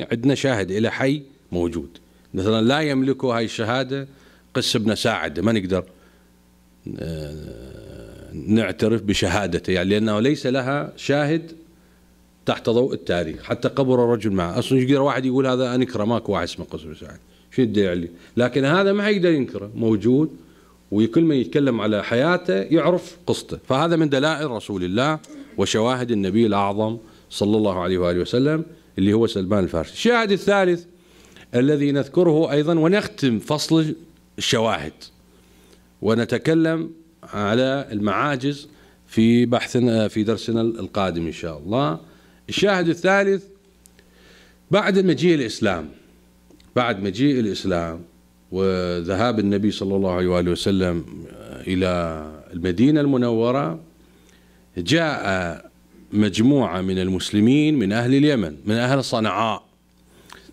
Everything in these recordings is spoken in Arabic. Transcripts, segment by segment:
عندنا شاهد إلى حي موجود مثلا لا يملكوا هاي الشهادة قس بن ساعد ما نقدر آه، نعترف بشهادته يعني لأنه ليس لها شاهد تحت ضوء التاريخ حتى قبر الرجل معه أصلا يقدر واحد يقول هذا أنكره ماكو واحد اسمه قس بن ساعد شو يدعي عليه لكن هذا ما يقدر ينكره موجود وكل من يتكلم على حياته يعرف قصته فهذا من دلائل رسول الله وشواهد النبي الأعظم صلى الله عليه وآله وسلم اللي هو سلمان الفارسي الشاهد الثالث الذي نذكره أيضا ونختم فصل الشواهد ونتكلم على المعاجز في بحثنا في درسنا القادم إن شاء الله الشاهد الثالث بعد مجيء الإسلام بعد مجيء الإسلام وذهاب النبي صلى الله عليه وآله وسلم إلى المدينة المنورة جاء مجموعة من المسلمين من أهل اليمن من أهل صنعاء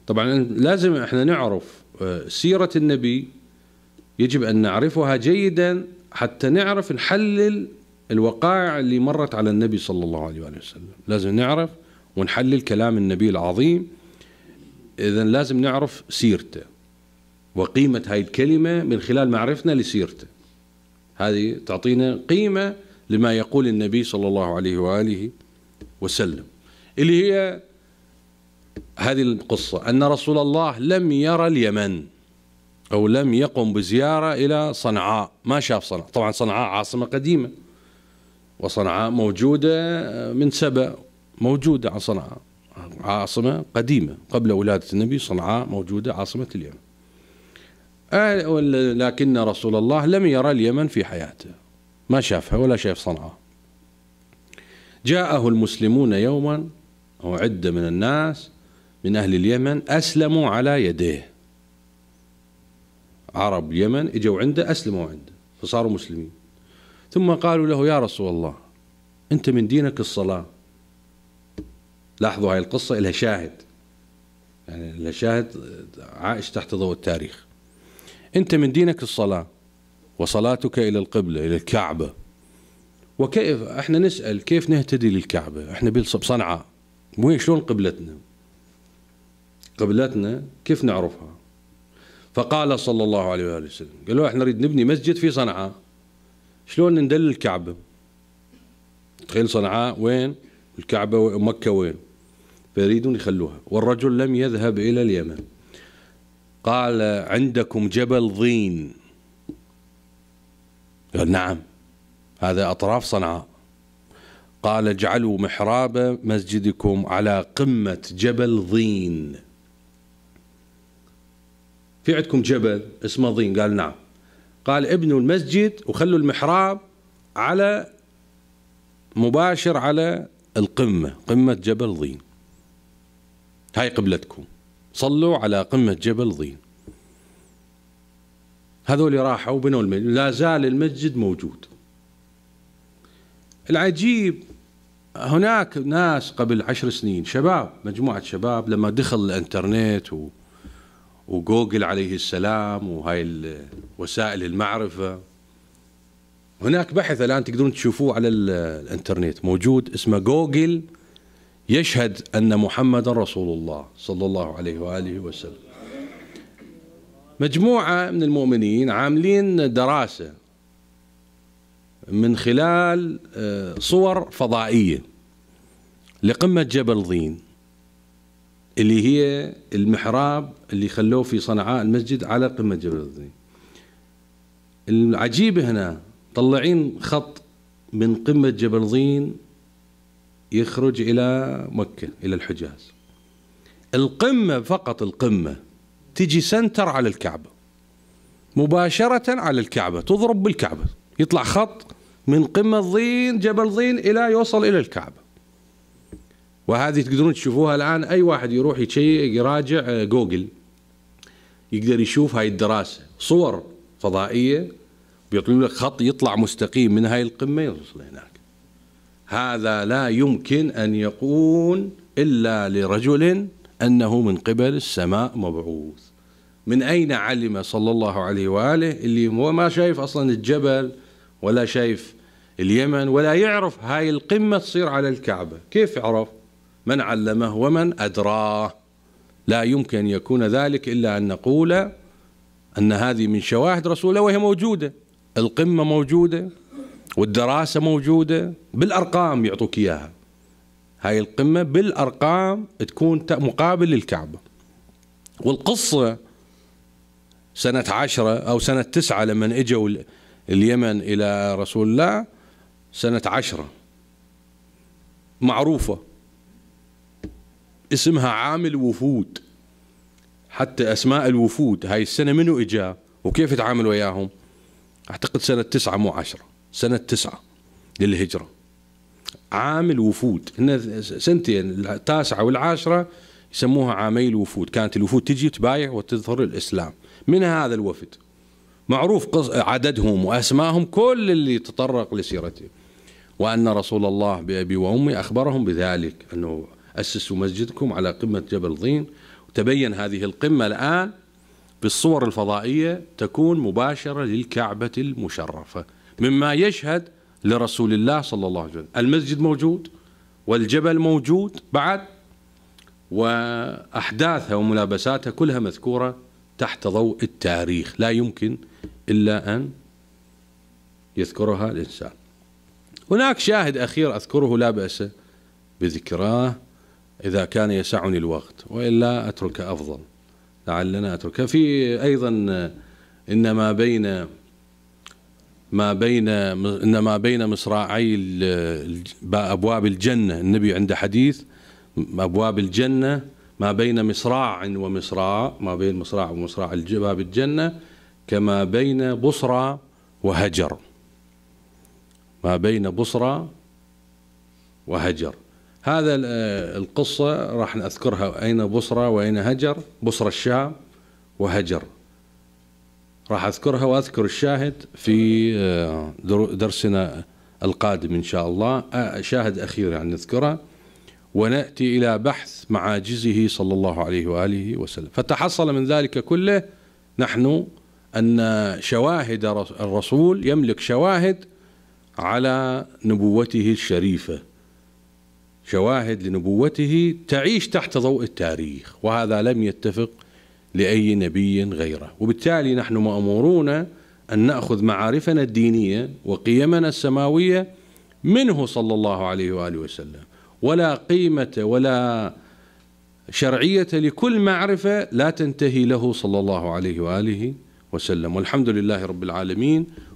طبعا لازم احنا نعرف آه، سيرة النبي يجب أن نعرفها جيدا حتى نعرف نحلل الوقائع اللي مرت على النبي صلى الله عليه وآله وسلم لازم نعرف ونحلل كلام النبي العظيم إذا لازم نعرف سيرته وقيمة هاي الكلمة من خلال معرفتنا لسيرته هذه تعطينا قيمة لما يقول النبي صلى الله عليه وآله وسلم اللي هي هذه القصة أن رسول الله لم يرى اليمن أو لم يقم بزيارة إلى صنعاء ما شاف صنعاء طبعا صنعاء عاصمة قديمة وصنعاء موجودة من سبأ موجودة عن صنعاء عاصمة قديمة قبل ولادة النبي صنعاء موجودة عاصمة اليمن آه، لكن رسول الله لم يرى اليمن في حياته ما شافها ولا شاف صنعاء جاءه المسلمون يوما أو عدة من الناس من أهل اليمن أسلموا على يديه عرب اليمن اجوا عنده أسلموا عنده فصاروا مسلمين ثم قالوا له يا رسول الله أنت من دينك الصلاة لاحظوا هاي القصة لها شاهد يعني لها شاهد عائش تحت ضوء التاريخ أنت من دينك الصلاة وصلاتك إلى القبلة إلى الكعبة وكيف احنا نسال كيف نهتدي للكعبه احنا بصنعاء وين شلون قبلتنا قبلتنا كيف نعرفها فقال صلى الله عليه واله وسلم قال له احنا نريد نبني مسجد في صنعاء شلون ندل الكعبه تخيل صنعاء وين الكعبه ومكه وين فيريدون يخلوها والرجل لم يذهب الى اليمن قال عندكم جبل ضين قال نعم هذا أطراف صنعاء قال اجعلوا محراب مسجدكم على قمة جبل ضين في عندكم جبل اسمه ضين قال نعم قال ابنوا المسجد وخلوا المحراب على مباشر على القمة قمة جبل ضين هاي قبلتكم صلوا على قمة جبل ضين هذول راحوا بنوا المسجد لا زال المسجد موجود العجيب هناك ناس قبل عشر سنين شباب مجموعة شباب لما دخل الانترنت و وجوجل عليه السلام وهاي وسائل المعرفة هناك بحث الآن تقدرون تشوفوه على الانترنت موجود اسمه جوجل يشهد أن محمدا رسول الله صلى الله عليه وآله وسلم مجموعة من المؤمنين عاملين دراسة من خلال آه، صور فضائيه لقمه جبل ضين اللي هي المحراب اللي خلوه في صنعاء المسجد على قمه جبل ضين العجيب هنا طلعين خط من قمه جبل ضين يخرج الى مكه الى الحجاز القمه فقط القمه تجي سنتر على الكعبه مباشره على الكعبه تضرب بالكعبه يطلع خط من قمة ضين جبل ضين إلى يوصل إلى الكعبة وهذه تقدرون تشوفوها الآن أي واحد يروح يراجع آه، جوجل يقدر يشوف هاي الدراسة صور فضائية بيطلع لك خط يطلع مستقيم من هاي القمة يوصل هناك هذا لا يمكن أن يكون إلا لرجل أنه من قبل السماء مبعوث من أين علم صلى الله عليه وآله اللي هو ما شايف أصلا الجبل ولا شايف اليمن ولا يعرف هاي القمة تصير على الكعبة كيف يعرف من علمه ومن أدراه لا يمكن يكون ذلك إلا أن نقول أن هذه من شواهد رسول الله وهي موجودة القمة موجودة والدراسة موجودة بالأرقام يعطوك إياها هاي القمة بالأرقام تكون مقابل للكعبة والقصة سنة عشرة أو سنة تسعة لما إجوا اليمن إلى رسول الله سنة عشرة معروفة اسمها عام الوفود حتى أسماء الوفود هاي السنة منو إجا وكيف تعامل وياهم أعتقد سنة تسعة مو عشرة سنة تسعة للهجرة عام الوفود سنتين التاسعة والعاشرة يسموها عامي الوفود كانت الوفود تجي تبايع وتظهر الإسلام من هذا الوفد معروف عددهم وأسمائهم كل اللي تطرق لسيرته وأن رسول الله بأبي وأمي أخبرهم بذلك أنه أسسوا مسجدكم على قمة جبل طين وتبين هذه القمة الآن بالصور الفضائية تكون مباشرة للكعبة المشرفة مما يشهد لرسول الله صلى الله عليه وسلم المسجد موجود والجبل موجود بعد وأحداثها وملابساتها كلها مذكورة تحت ضوء التاريخ لا يمكن إلا أن يذكرها الإنسان هناك شاهد أخير أذكره لا بأس بذكراه إذا كان يسعني الوقت وإلا أترك أفضل لعلنا أترك في أيضا إن ما بين ما بين إن ما بين مصراعي أبواب الجنة النبي عنده حديث أبواب الجنة ما بين مصراع ومصراع ما بين مصراع ومصراع باب الجنة كما بين بصرى وهجر ما بين بصرى وهجر هذا القصة راح نذكرها أين بصرى وأين هجر بصرى الشام وهجر راح أذكرها وأذكر الشاهد في آه، درسنا القادم إن شاء الله آه، شاهد أخير يعني نذكره ونأتي إلى بحث معاجزه صلى الله عليه وآله وسلم فتحصل من ذلك كله نحن أن شواهد الرسول يملك شواهد على نبوته الشريفه شواهد لنبوته تعيش تحت ضوء التاريخ وهذا لم يتفق لاي نبي غيره وبالتالي نحن مامورون ان ناخذ معارفنا الدينيه وقيمنا السماويه منه صلى الله عليه واله وسلم ولا قيمه ولا شرعيه لكل معرفه لا تنتهي له صلى الله عليه واله وسلم والحمد لله رب العالمين